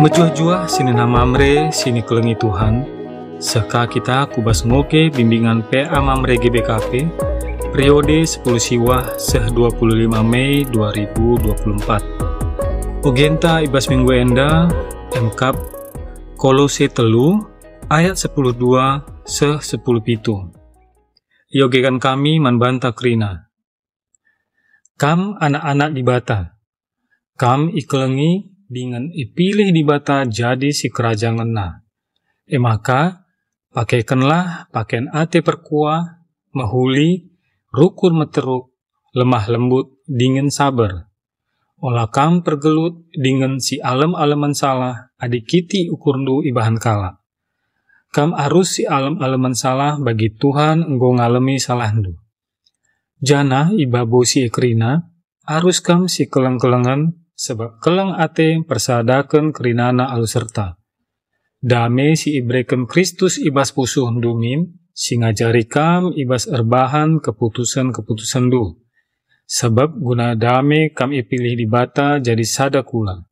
Mejuah-juah sini nama amre, sini kelengi Tuhan. Seka kita kubas ngoke bimbingan PA Mamre GBKP, periode 10 siwa seh 25 Mei 2024. Ogenta ibas minggu enda, MKAP, kolose telu, ayat 102 seh 10 pitu. Yogekan kami manbanta krina. Kam anak-anak dibata. Kam ikelengi dengan ipilih eh, dibata jadi si kerajaan na. E maka, pakaikanlah pakaian ate perkua, mahuli, rukun meteruk, lemah lembut, dingin sabar. Olakam pergelut dengan si alam-alaman salah, adikiti ukurndu ibahan kala. Kam arus si alam-alaman salah bagi Tuhan enggo salah salahandu. Jana iba bosi ekrina, arus kam si keleng-kelengan sebab kelang ate persadakan kerinana serta Dame si ibreken Kristus ibas pusuh dumin, ngajarikam ibas erbahan keputusan-keputusan du. Sebab guna dame kam pilih dibata jadi sadakula.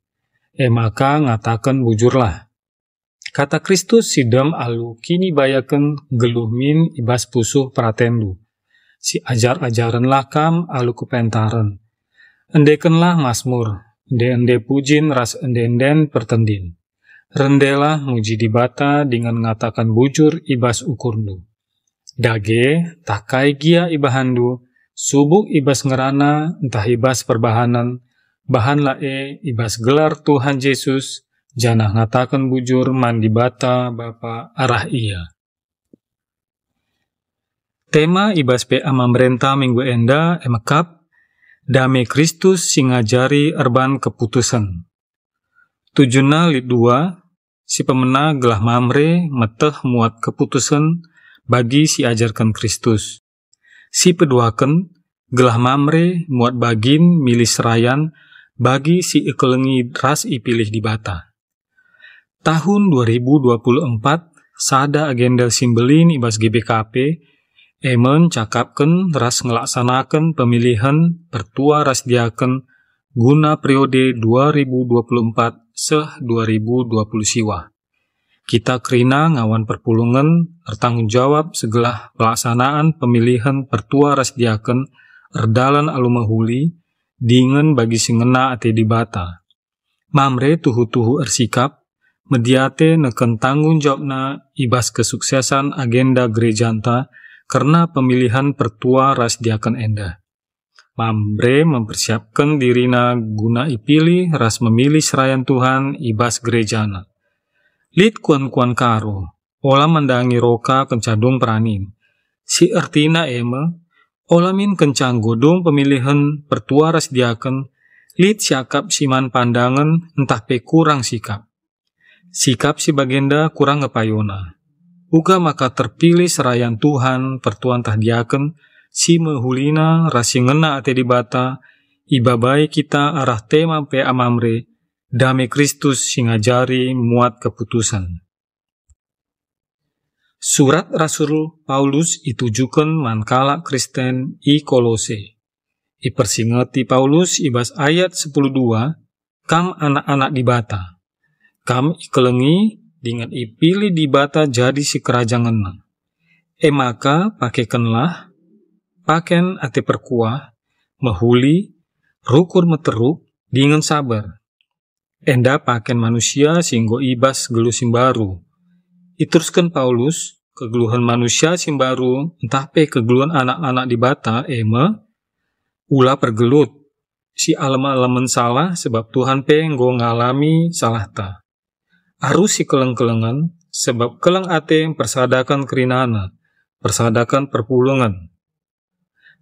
E maka ngatakan bujurlah. Kata Kristus sidem alu kini bayakan gelumin ibas pusuh pratendu. Si ajar-ajaran kam alu kepentaran. Endekenlah Masmur. Dende pujin ras endenden pertendin. rendela muji dibata dengan mengatakan bujur ibas ukurnu. Dage takai gia ibahandu, subuh ibas ngerana entah ibas perbahanan, bahan lae ibas gelar Tuhan Yesus, janah ngatakan bujur mandi bata bapa arah ia. Tema ibas PA pemerintah minggu enda emekap Dame Kristus singajari erban keputusan. Tujuna lit dua, si pemena gelah mamre meteh muat keputusan bagi si ajarkan Kristus. Si peduaken gelah mamre muat bagin milih serayan bagi si ikelengi ras ipilih di bata. Tahun 2024, sada agenda simbelin ibas GBKP Emen cakapkan ras ngelaksanakan pemilihan pertua diaken guna periode 2024 seh 2020 siwa. Kita kerina ngawan perpulungan jawab segelah pelaksanaan pemilihan pertua ras diaken erdalan alumahuli dingin bagi singena ati dibata. Mamre tuhu-tuhu ersikap, mediate neken tanggung jawabna ibas kesuksesan agenda gerejanta karena pemilihan pertua Ras Diaken Enda. Mambre mempersiapkan dirina guna ipili ras memilih serayan Tuhan ibas gerejana. Lid kuan kuan karo, ola mendangi roka kencadung peranin. Si ertina eme, ola min kencang godung pemilihan pertua ras diaken, lid siakap siman pandangan entah pe kurang sikap. Sikap si bagenda kurang ngepayona. Uga maka terpilih serayan Tuhan pertuan tahdiaken si mehulina rasi ngena ate dibata ibabai kita arah tema pe amamre dame Kristus singajari muat keputusan. Surat Rasul Paulus itujukan mankala Kristen i Kolose. Ipersingati Paulus ibas ayat 102 kam anak-anak dibata. Kam ikelengi dengan ipili dibata jadi si kerajaan E maka pakaikanlah paken ati perkuah mahuli rukur meteruk dengan sabar. Enda paken manusia singgo ibas gelu simbaru. Iteruskan Paulus, kegeluhan manusia simbaru entah pe kegeluhan anak-anak di bata eme ula pergelut si alam-alaman salah sebab Tuhan pe ngalami salah ta arusi keleng-kelengan, sebab keleng ate persadakan kerinana, persadakan perpulungan.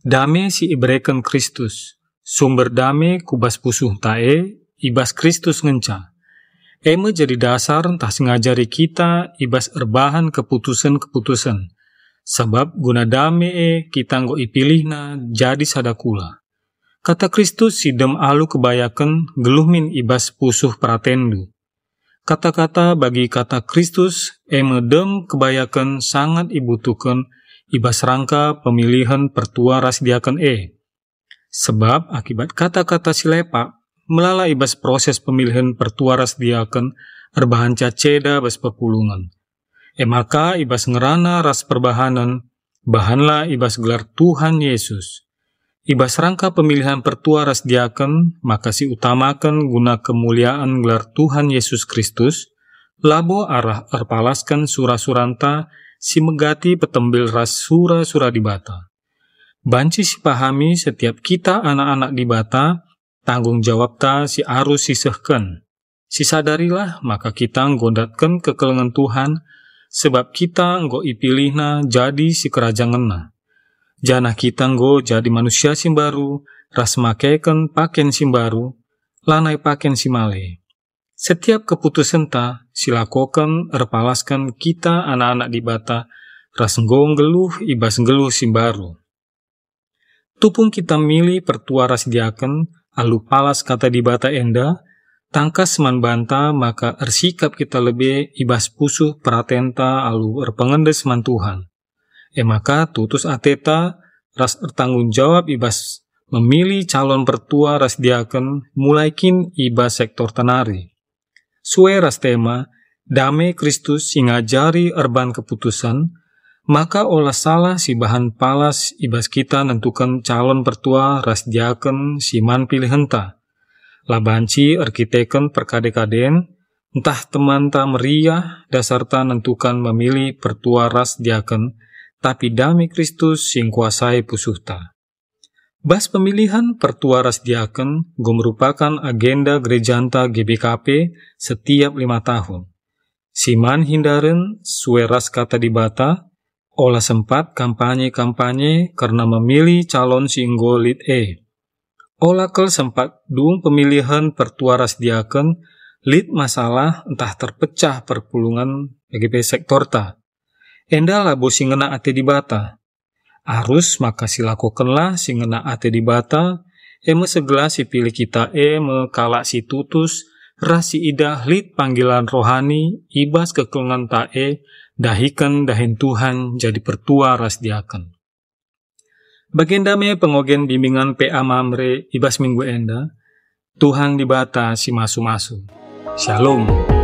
Dame si ibreken Kristus, sumber dame kubas pusuh tae, ibas Kristus ngenca. Eme jadi dasar entah sengajari kita ibas erbahan keputusan-keputusan. Sebab guna dame e kita nggo na jadi sadakula. Kata Kristus sidem alu kebayakan geluhmin ibas pusuh pratendu Kata-kata bagi kata Kristus emedem kebayakan sangat ibutukan ibas rangka pemilihan pertua rasdiakan e. Eh. Sebab akibat kata-kata silepa, melala ibas proses pemilihan pertua rasdiakan erbahan caceda bas perpulungan. E maka ibas ngerana ras perbahanan, bahanlah ibas gelar Tuhan Yesus. Ibas rangka pemilihan pertua ras diaken maka si utamakan guna kemuliaan gelar Tuhan Yesus Kristus, labo arah erpalaskan sura-suranta, si megati petembil ras sura-sura dibata. Banci si pahami setiap kita anak-anak dibata, tanggung jawab ta si arus si sisehken. sadarilah maka kita nggondatkan kekelengan Tuhan, sebab kita nggo ipilihna jadi si kerajaan Janah nggo jadi manusia simbaru, ras makeken paken simbaru, lanai paken simale. Setiap keputusan ta, silakoken erpalaskan kita anak-anak di bata, ras nggo geluh ibas geluh simbaru. Tupung kita milih pertua ras diaken, alu palas kata di bata enda, tangkas man banta maka ersikap kita lebih ibas pusuh peratenta alu erpengendes man Tuhan. E maka Tutus Ateta ras bertanggung jawab ibas memilih calon pertua ras diaken mulaikin ibas iba sektor tenari. Sue ras tema dame Kristus singajari erban keputusan, maka olah salah si bahan palas ibas kita nentukan calon pertua ras diaken siman pilih Labanci arkiteken perkadekaden, entah teman tak meriah dasarta nentukan memilih pertua ras diaken tapi dami Kristus sing kuasai pusuhta. Bas pemilihan pertua go merupakan agenda gerejanta GBKP setiap lima tahun. Siman hindaren sueras kata dibata, olah sempat kampanye-kampanye karena memilih calon singgo lead E. Olah Olakel sempat dung pemilihan pertua diaken lead masalah entah terpecah perpulungan GBP sektor tak. Endala bosi ngena ate di bata. Arus maka silakukanlah si ngena ate di bata, eme segala si pilih kita eme kalak si tutus, rasi idah lit panggilan rohani, ibas kekelengan tae, dahikan dahin Tuhan jadi pertua ras diakan. Bagenda me pengogen bimbingan PA Mamre ibas minggu enda, Tuhan dibata si masu-masu. Shalom.